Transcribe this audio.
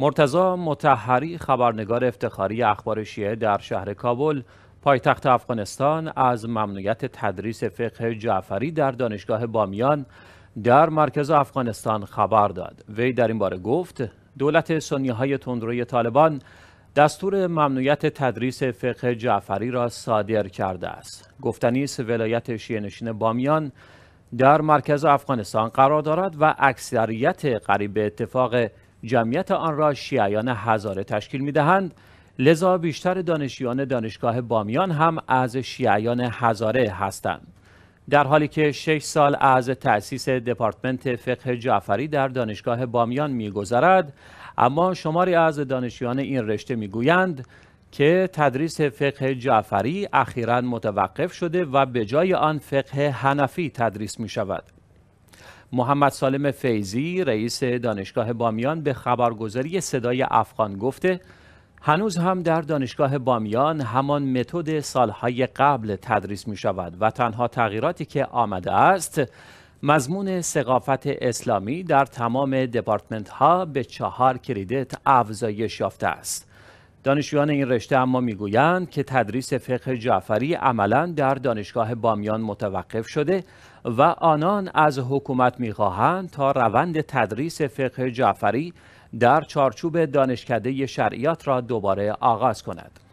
مرتزا متحری خبرنگار افتخاری اخبار شیعه در شهر کابل پایتخت افغانستان از ممنوعیت تدریس فقه جعفری در دانشگاه بامیان در مرکز افغانستان خبر داد وی در این باره گفت دولت سنی های تندروی طالبان دستور ممنوعیت تدریس فقه جعفری را صادر کرده است گفتنی است ولایت شیعه نشین بامیان در مرکز افغانستان قرار دارد و اکثریت قریب اتفاق جمعیت آن را شیعیان هزاره تشکیل دهند، لذا بیشتر دانشیان دانشگاه بامیان هم از شیعیان هزاره هستند در حالی که شش سال از تأسیس دپارتمنت فقه جعفری در دانشگاه بامیان میگذرد اما شماری از دانشیان این رشته گویند که تدریس فقه جعفری اخیرا متوقف شده و به جای آن فقه هنفی تدریس می شود. محمد سالم فیزی رئیس دانشگاه بامیان به خبرگزاری صدای افغان گفته هنوز هم در دانشگاه بامیان همان متد سالهای قبل تدریس می شود و تنها تغییراتی که آمده است مضمون ثقافت اسلامی در تمام دپارتمنت ها به چهار کریدت افزایش یافته است. دانشجویان این رشته اما میگویند که تدریس فقه جعفری عملا در دانشگاه بامیان متوقف شده و آنان از حکومت میخواهند تا روند تدریس فقه جعفری در چارچوب دانشکده شرعیات را دوباره آغاز کند.